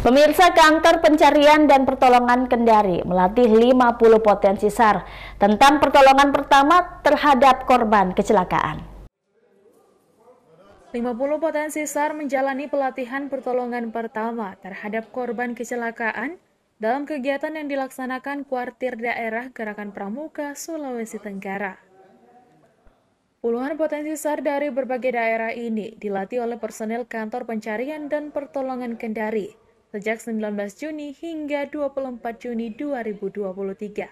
Pemirsa kantor pencarian dan pertolongan Kendari melatih 50 potensi SAR tentang pertolongan pertama terhadap korban kecelakaan. 50 potensi SAR menjalani pelatihan pertolongan pertama terhadap korban kecelakaan dalam kegiatan yang dilaksanakan Kuartir Daerah Gerakan Pramuka, Sulawesi Tenggara. Puluhan potensi SAR dari berbagai daerah ini dilatih oleh personel kantor pencarian dan pertolongan Kendari – sejak 19 Juni hingga 24 Juni 2023.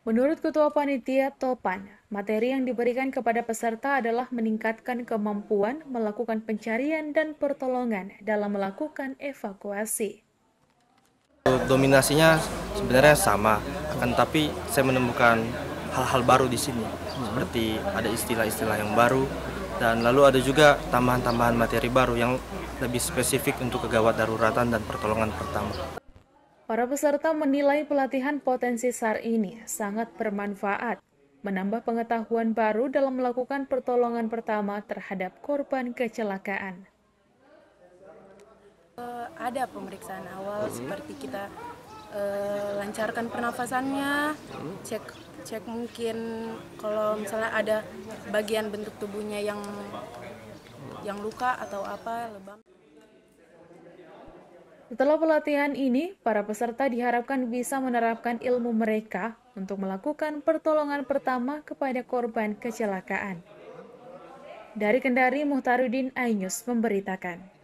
Menurut Ketua Panitia Topan, materi yang diberikan kepada peserta adalah meningkatkan kemampuan melakukan pencarian dan pertolongan dalam melakukan evakuasi. Dominasinya sebenarnya sama, akan tapi saya menemukan hal-hal baru di sini, seperti ada istilah-istilah yang baru, dan lalu ada juga tambahan-tambahan materi baru yang lebih spesifik untuk kegawat daruratan dan pertolongan pertama. Para peserta menilai pelatihan potensi SAR ini sangat bermanfaat, menambah pengetahuan baru dalam melakukan pertolongan pertama terhadap korban kecelakaan. Eh, ada pemeriksaan awal hmm. seperti kita uh, lancarkan pernafasannya, cek cek mungkin kalau misalnya ada bagian bentuk tubuhnya yang yang luka atau apa lebam. Setelah pelatihan ini, para peserta diharapkan bisa menerapkan ilmu mereka untuk melakukan pertolongan pertama kepada korban kecelakaan. Dari Kendari, Muhtarudin Ainus memberitakan.